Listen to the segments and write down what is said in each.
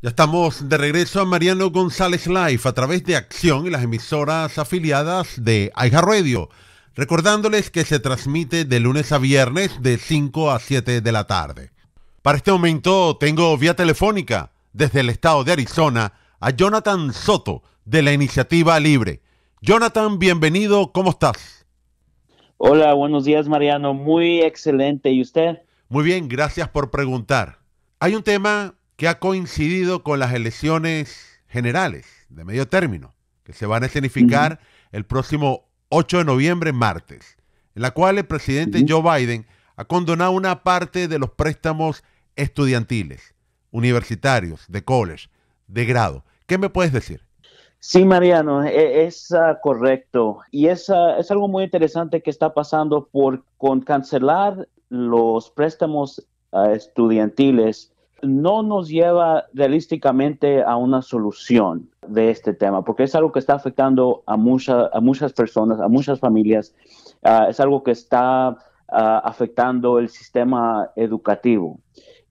Ya estamos de regreso a Mariano González Live a través de Acción y las emisoras afiliadas de Aija Radio. Recordándoles que se transmite de lunes a viernes de 5 a 7 de la tarde. Para este momento tengo vía telefónica desde el estado de Arizona a Jonathan Soto de la Iniciativa Libre. Jonathan, bienvenido, ¿cómo estás? Hola, buenos días Mariano, muy excelente. ¿Y usted? Muy bien, gracias por preguntar. Hay un tema que ha coincidido con las elecciones generales de medio término, que se van a escenificar el próximo 8 de noviembre, martes, en la cual el presidente Joe Biden ha condonado una parte de los préstamos estudiantiles, universitarios, de college, de grado. ¿Qué me puedes decir? Sí, Mariano, e-, es, ah, correcto. Y es, ah, es algo muy interesante que está pasando por, con cancelar los préstamos ah, estudiantiles no nos lleva realísticamente a una solución de este tema, porque es algo que está afectando a, a muchas personas, a muchas familias, ah, es algo que está ah, afectando el sistema educativo.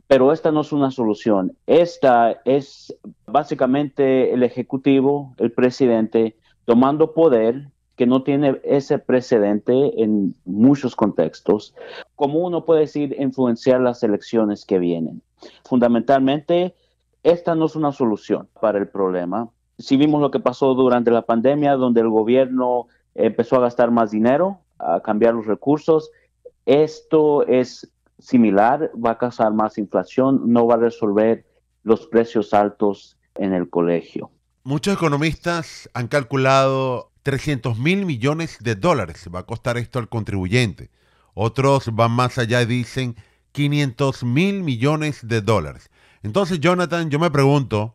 Pero esta no es una solución, esta es básicamente el Ejecutivo, el presidente, tomando poder que no tiene ese precedente en muchos contextos, como uno puede decir influenciar las elecciones que vienen. Fundamentalmente, esta no es una solución para el problema. Si vimos lo que pasó durante la pandemia, donde el gobierno empezó a gastar más dinero, a cambiar los recursos, esto es similar, va a causar más inflación, no va a resolver los precios altos en el colegio. Muchos economistas han calculado 300 mil millones de dólares va a costar esto al contribuyente. Otros van más allá y dicen 500 mil millones de dólares. Entonces, Jonathan, yo me pregunto,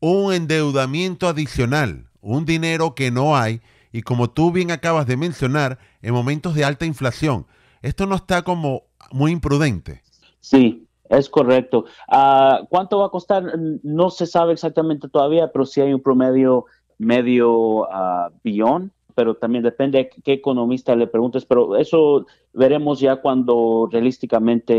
un endeudamiento adicional, un dinero que no hay, y como tú bien acabas de mencionar, en momentos de alta inflación, esto no está como muy imprudente. Sí, es correcto. Ah, ¿Cuánto va a costar? No se sabe exactamente todavía, pero sí hay un promedio medio ah, billón pero también depende de qué economista le preguntes, pero eso veremos ya cuando realísticamente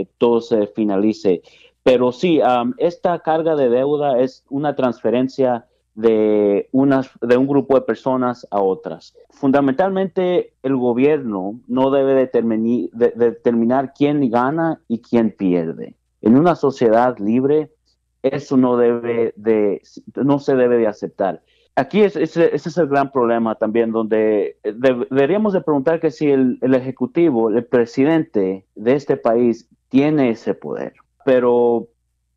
eh, todo se finalice. Pero sí, esta carga de deuda es una transferencia de, unas, de un grupo de personas a otras. Fundamentalmente, el gobierno no debe determinar, determinar quién gana y quién pierde. En una sociedad libre, eso no, debe de, no se debe de aceptar aquí es, ese es el gran problema también, donde eh, deberíamos de preguntar que si el, ejecutivo, el presidente de este país tiene ese poder, pero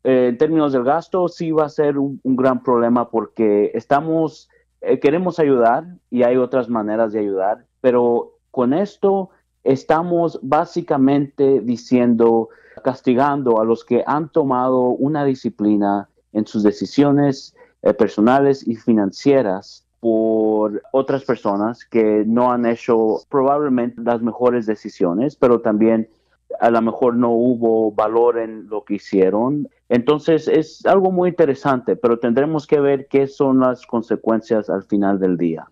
eh, en términos del gasto sí va a ser un, gran problema porque estamos, eh, queremos ayudar y hay otras maneras de ayudar, pero con esto estamos básicamente diciendo, castigando a los que han tomado una disciplina en sus decisiones, eh, personales y financieras por otras personas que no han hecho probablemente las mejores decisiones, pero también a lo mejor no hubo valor en lo que hicieron. Entonces es algo muy interesante, pero tendremos que ver qué son las consecuencias al final del día.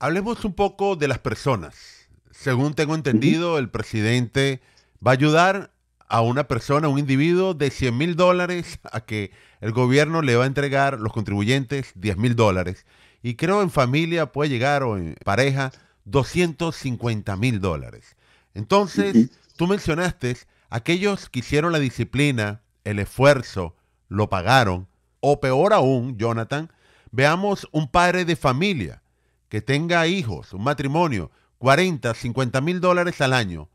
Hablemos un poco de las personas. Según tengo entendido, el presidente va a ayudar a una persona, un individuo, de 100 mil dólares a que el gobierno le va a entregar, los contribuyentes, 10 mil dólares. Y creo en familia puede llegar, o en pareja, 250 mil dólares. Entonces, tú mencionaste, aquellos que hicieron la disciplina, el esfuerzo, lo pagaron. O peor aún, Jonathan, veamos un padre de familia que tenga hijos, un matrimonio, 40, 50 mil dólares al año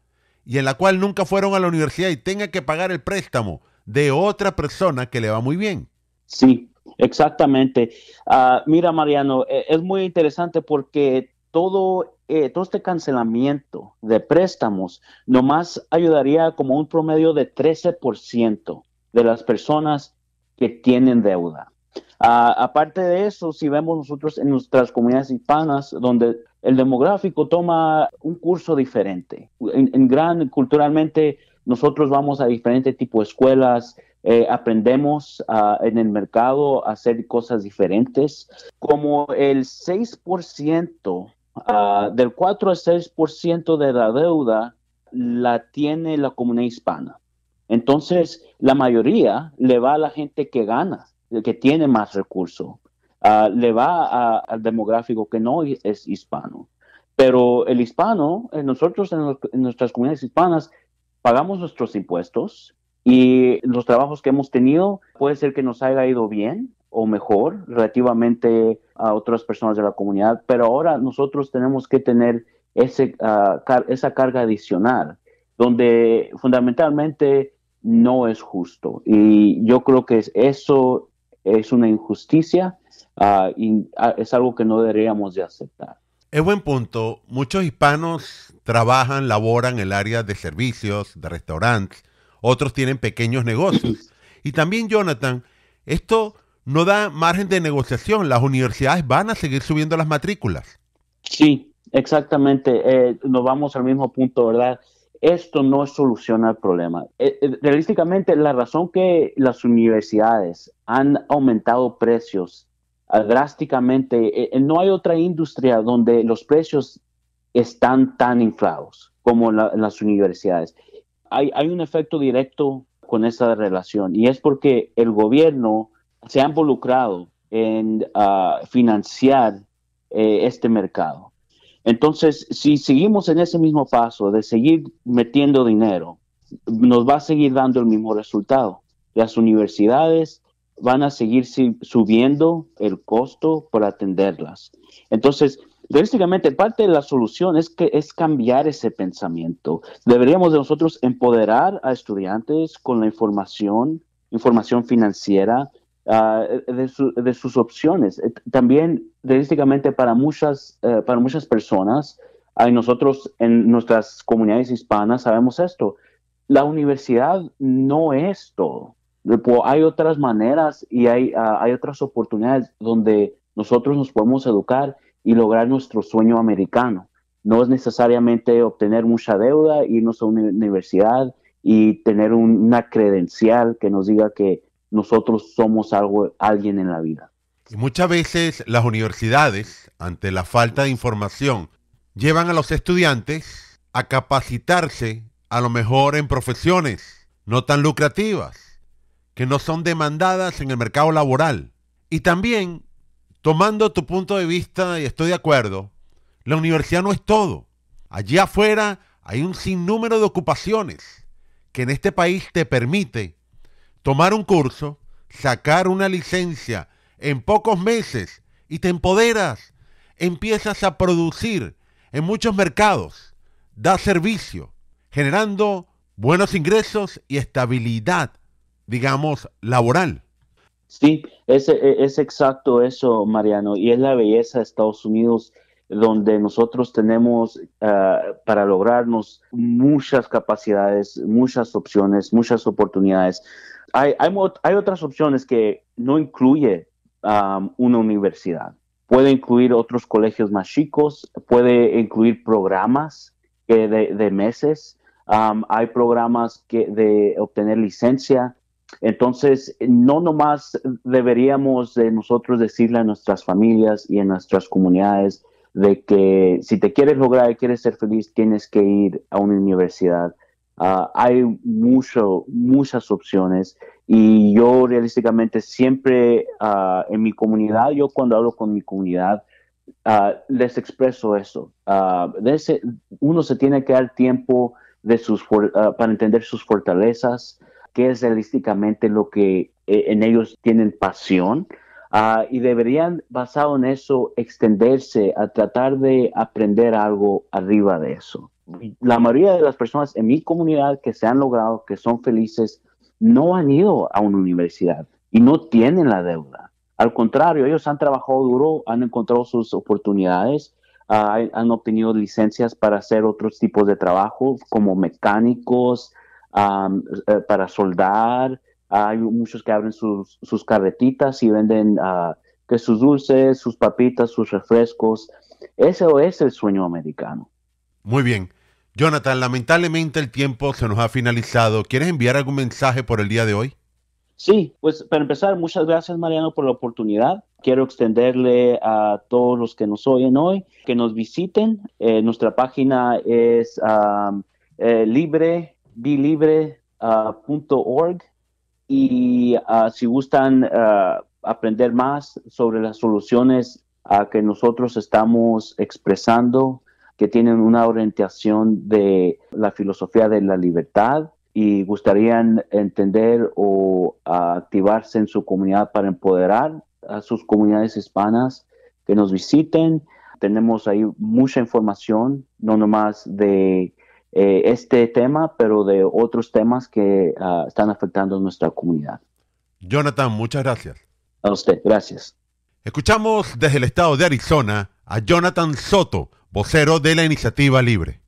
y en la cual nunca fueron a la universidad y tenga que pagar el préstamo de otra persona que le va muy bien. Sí, exactamente. Ah, mira, Mariano, e, es muy interesante porque todo, eh, todo este cancelamiento de préstamos nomás ayudaría como un promedio de 13% de las personas que tienen deuda aparte de eso, si vemos nosotros en nuestras comunidades hispanas, donde el demográfico toma un curso diferente. En, gran, culturalmente, nosotros vamos a diferentes tipos de escuelas, eh, aprendemos ah, en el mercado a hacer cosas diferentes. Como el 6%, ah, del 4 al 6% de la deuda la tiene la comunidad hispana. Entonces, la mayoría le va a la gente que gana que tiene más recursos, ah, le va al demográfico que no es hispano. Pero el hispano, eh, nosotros en, nuestras comunidades hispanas pagamos nuestros impuestos y los trabajos que hemos tenido puede ser que nos haya ido bien o mejor relativamente a otras personas de la comunidad, pero ahora nosotros tenemos que tener ese, ah, esa carga adicional, donde fundamentalmente no es justo. Y yo creo que eso es una injusticia ah, y ah, es algo que no deberíamos de aceptar. Es buen punto. Muchos hispanos trabajan, laboran en el área de servicios, de restaurantes, otros tienen pequeños negocios. Y también, Jonathan, esto no da margen de negociación. Las universidades van a seguir subiendo las matrículas. Sí, exactamente. Eh, nos vamos al mismo punto, ¿verdad? esto no soluciona el problema. Eh, eh, realísticamente, la razón que las universidades han aumentado precios ah, drásticamente, eh, no hay otra industria donde los precios están tan inflados como las universidades. Hay, hay, un efecto directo con esa relación y es porque el gobierno se ha involucrado en ah, financiar este mercado. Entonces, si seguimos en ese mismo paso de seguir metiendo dinero, nos va a seguir dando el mismo resultado. Las universidades van a seguir subiendo el costo por atenderlas. Entonces, Básicamente, parte de la solución es que es cambiar ese pensamiento. Deberíamos de nosotros empoderar a estudiantes con la información, información financiera, Ah, de, sus opciones. Eh, también, realísticamente, para muchas, eh, para muchas personas, nosotros en nuestras comunidades hispanas sabemos esto, la universidad no es todo. Hay otras maneras y ah, hay, otras oportunidades donde nosotros nos podemos educar y lograr nuestro sueño americano. No es necesariamente obtener mucha deuda, irnos a una universidad y tener una credencial que nos diga que nosotros somos algo, alguien en la vida. muchas veces las universidades, ante la falta de información, llevan a los estudiantes a capacitarse a lo mejor en profesiones no tan lucrativas, que no son demandadas en el mercado laboral. Y también, tomando tu punto de vista, y estoy de acuerdo, la universidad no es todo. Allí afuera hay un sinnúmero de ocupaciones que en este país te permite tomar un curso, sacar una licencia en pocos meses y te empoderas, empiezas a producir en muchos mercados, das servicio, generando buenos ingresos y estabilidad, digamos, laboral. Sí, es, es exacto eso, Mariano, y es la belleza de Estados Unidos donde nosotros tenemos ah, para lograrnos muchas capacidades, muchas opciones, muchas oportunidades hay, hay, otras opciones que no incluye una universidad. Puede incluir otros colegios más chicos, puede incluir programas de, meses, hay programas que de obtener licencia. Entonces, no nomás deberíamos de nosotros decirle a nuestras familias y a nuestras comunidades de que si te quieres lograr y quieres ser feliz, tienes que ir a una universidad. Ah, hay muchas opciones y yo realísticamente siempre ah, en mi comunidad, yo cuando hablo con mi comunidad, ah, les expreso eso. uno se tiene que dar tiempo de sus para entender sus fortalezas, qué es realísticamente lo que eh, en ellos tienen pasión. y deberían, basado en eso, extenderse a tratar de aprender algo arriba de eso la mayoría de las personas en mi comunidad que se han logrado, que son felices, no han ido a una universidad y no tienen la deuda. Al contrario, ellos han trabajado duro, han encontrado sus oportunidades, ah, han obtenido licencias para hacer otros tipos de trabajo, como mecánicos, eh, para soldar. Hay muchos que abren sus, sus carretitas y venden ah, que sus dulces, sus papitas, sus refrescos. Eso es el sueño americano. Muy bien. Jonathan, lamentablemente el tiempo se nos ha finalizado. ¿Quieres enviar algún mensaje por el día de hoy? Sí, pues para empezar, muchas gracias Mariano por la oportunidad. Quiero extenderle a todos los que nos oyen hoy que nos visiten. Eh, nuestra página es um, eh, libre, bilibre.org uh, y uh, si gustan uh, aprender más sobre las soluciones a que nosotros estamos expresando que tienen una orientación de la filosofía de la libertad y gustarían entender o activarse en su comunidad para empoderar a sus comunidades hispanas que nos visiten. Tenemos ahí mucha información, no nomás de eh, este tema, pero de otros temas que ah, están afectando a nuestra comunidad. Jonathan, muchas gracias. A usted, gracias. Escuchamos desde el estado de Arizona a Jonathan Soto vocero de la Iniciativa Libre.